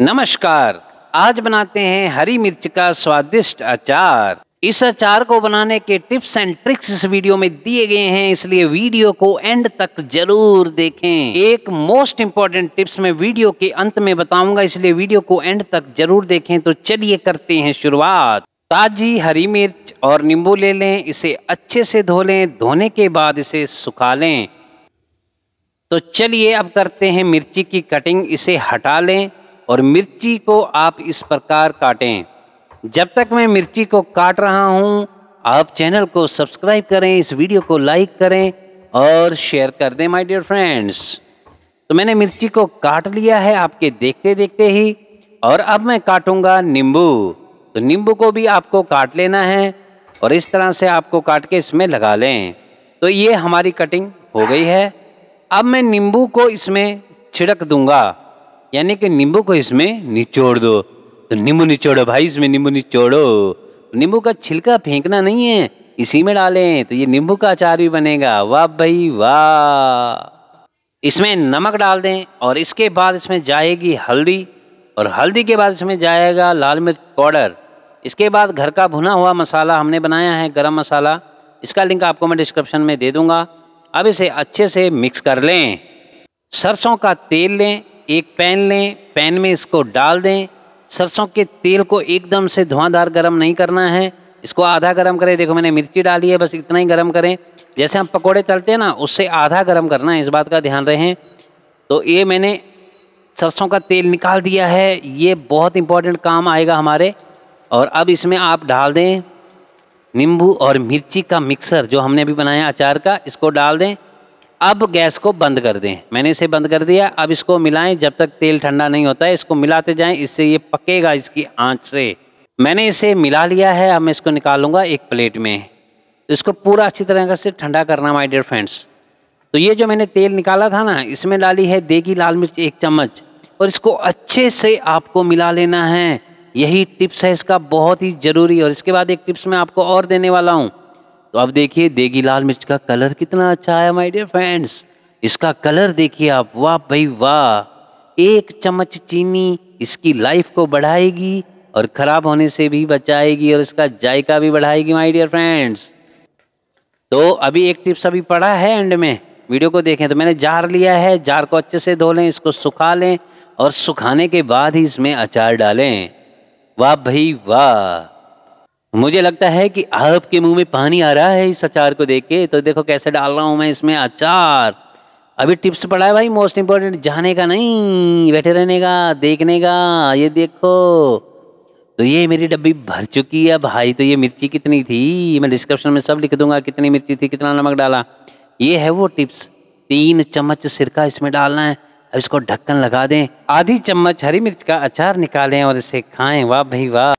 नमस्कार आज बनाते हैं हरी मिर्च का स्वादिष्ट अचार इस अचार को बनाने के टिप्स एंड ट्रिक्स इस वीडियो में दिए गए हैं इसलिए वीडियो को एंड तक जरूर देखें एक मोस्ट इंपॉर्टेंट टिप्स मैं वीडियो के अंत में बताऊंगा इसलिए वीडियो को एंड तक जरूर देखें तो चलिए करते हैं शुरुआत ताजी हरी मिर्च और नींबू ले लें इसे अच्छे से धो लें धोने के बाद इसे सुखा लें तो चलिए अब करते हैं मिर्ची की कटिंग इसे हटा लें और मिर्ची को आप इस प्रकार काटें जब तक मैं मिर्ची को काट रहा हूं आप चैनल को सब्सक्राइब करें इस वीडियो को लाइक करें और शेयर कर दें माय डियर फ्रेंड्स तो मैंने मिर्ची को काट लिया है आपके देखते देखते ही और अब मैं काटूंगा नींबू तो नींबू को भी आपको काट लेना है और इस तरह से आपको काट के इसमें लगा लें तो ये हमारी कटिंग हो गई है अब मैं नींबू को इसमें छिड़क दूंगा यानी कि नींबू को इसमें निचोड़ दो तो नींबू निचोड़ो भाई इसमें नींबू निचोड़ो नींबू का छिलका फेंकना नहीं है इसी में डालें तो ये नींबू का अचार भी बनेगा वाह भाई वाह इसमें नमक डाल दें और इसके बाद इसमें जाएगी हल्दी और हल्दी के बाद इसमें जाएगा लाल मिर्च पाउडर इसके बाद घर का भुना हुआ मसाला हमने बनाया है गरम मसाला इसका लिंक आपको मैं डिस्क्रिप्शन में दे दूंगा अब इसे अच्छे से मिक्स कर लें सरसों का तेल लें एक पैन लें पैन में इसको डाल दें सरसों के तेल को एकदम से धुआंधार गर्म नहीं करना है इसको आधा गर्म करें देखो मैंने मिर्ची डाली है बस इतना ही गर्म करें जैसे हम पकोड़े तलते हैं ना उससे आधा गर्म करना है इस बात का ध्यान रहें तो ये मैंने सरसों का तेल निकाल दिया है ये बहुत इंपॉर्टेंट काम आएगा हमारे और अब इसमें आप डाल दें नींबू और मिर्ची का मिक्सर जो हमने अभी बनाया अचार का इसको डाल दें अब गैस को बंद कर दें मैंने इसे बंद कर दिया अब इसको मिलाएं जब तक तेल ठंडा नहीं होता है इसको मिलाते जाएं इससे ये पकेगा इसकी आंच से मैंने इसे मिला लिया है अब मैं इसको निकालूंगा एक प्लेट में इसको पूरा अच्छी तरह से ठंडा करना माय डियर फ्रेंड्स तो ये जो मैंने तेल निकाला था ना इसमें डाली है देगी लाल मिर्च एक चम्मच और इसको अच्छे से आपको मिला लेना है यही टिप्स है इसका बहुत ही ज़रूरी और इसके बाद एक टिप्स मैं आपको और देने वाला हूँ तो अब देखिए देगी लाल मिर्च का कलर कितना अच्छा आया माय डियर फ्रेंड्स इसका कलर देखिए आप वाह भाई वाह एक चम्मच चीनी इसकी लाइफ को बढ़ाएगी और ख़राब होने से भी बचाएगी और इसका जायका भी बढ़ाएगी माय डियर फ्रेंड्स तो अभी एक टिप्स अभी पड़ा है एंड में वीडियो को देखें तो मैंने जार लिया है जार को अच्छे से धो लें इसको सुखा लें और सुखाने के बाद ही इसमें अचार डालें वाह भाई वाह मुझे लगता है कि आपके मुंह में पानी आ रहा है इस अचार को देख के तो देखो कैसे डाल रहा हूँ मैं इसमें अचार अभी टिप्स पड़ा है भाई मोस्ट इम्पोर्टेंट जाने का नहीं बैठे रहने का देखने का ये देखो तो ये मेरी डब्बी भर चुकी है भाई तो ये मिर्ची कितनी थी मैं डिस्क्रिप्शन में सब लिख दूंगा कितनी मिर्ची थी कितना नमक डाला ये है वो टिप्स तीन चम्मच सिरका इसमें डालना है अब इसको ढक्कन लगा दें आधी चम्मच हरी मिर्च का अचार निकालें और इसे खाएं वाह भाई वाह